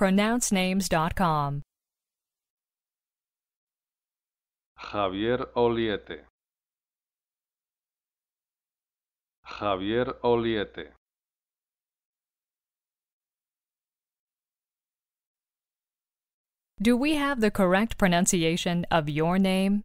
pronouncenames.com. Javier Oliete. Javier Oliete. Do we have the correct pronunciation of your name?